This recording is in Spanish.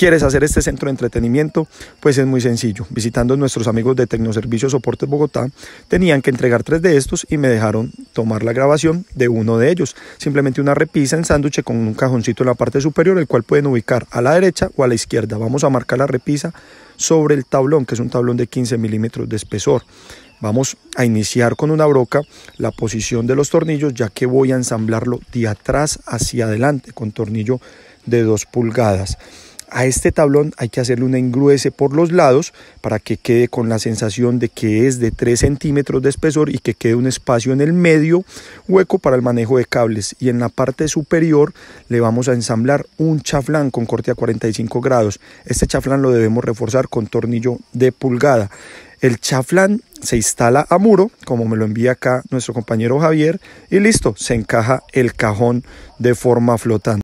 quieres hacer este centro de entretenimiento, pues es muy sencillo. Visitando a nuestros amigos de Tecnoservicios Soportes Bogotá, tenían que entregar tres de estos y me dejaron tomar la grabación de uno de ellos. Simplemente una repisa en sándwich con un cajoncito en la parte superior, el cual pueden ubicar a la derecha o a la izquierda. Vamos a marcar la repisa sobre el tablón, que es un tablón de 15 milímetros de espesor. Vamos a iniciar con una broca la posición de los tornillos, ya que voy a ensamblarlo de atrás hacia adelante con tornillo de 2 pulgadas. A este tablón hay que hacerle un engruese por los lados para que quede con la sensación de que es de 3 centímetros de espesor y que quede un espacio en el medio hueco para el manejo de cables. Y en la parte superior le vamos a ensamblar un chaflán con corte a 45 grados. Este chaflán lo debemos reforzar con tornillo de pulgada. El chaflán se instala a muro, como me lo envía acá nuestro compañero Javier, y listo, se encaja el cajón de forma flotante.